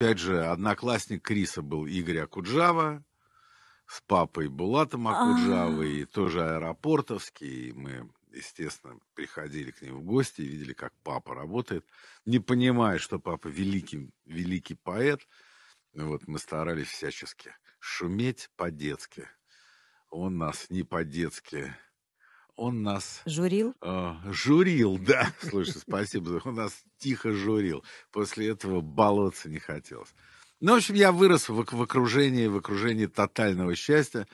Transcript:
Опять же, одноклассник Криса был Игорь Акуджава, с папой Булатом а. Акуджавой, и тоже аэропортовский, и мы, естественно, приходили к ним в гости и видели, как папа работает, не понимая, что папа великий, великий поэт, вот мы старались всячески шуметь по-детски. Он нас не по-детски он нас... Журил? Э, журил, да. Слушай, спасибо. Он нас тихо журил. После этого баловаться не хотелось. Ну, в общем, я вырос в, в окружении, в окружении тотального счастья.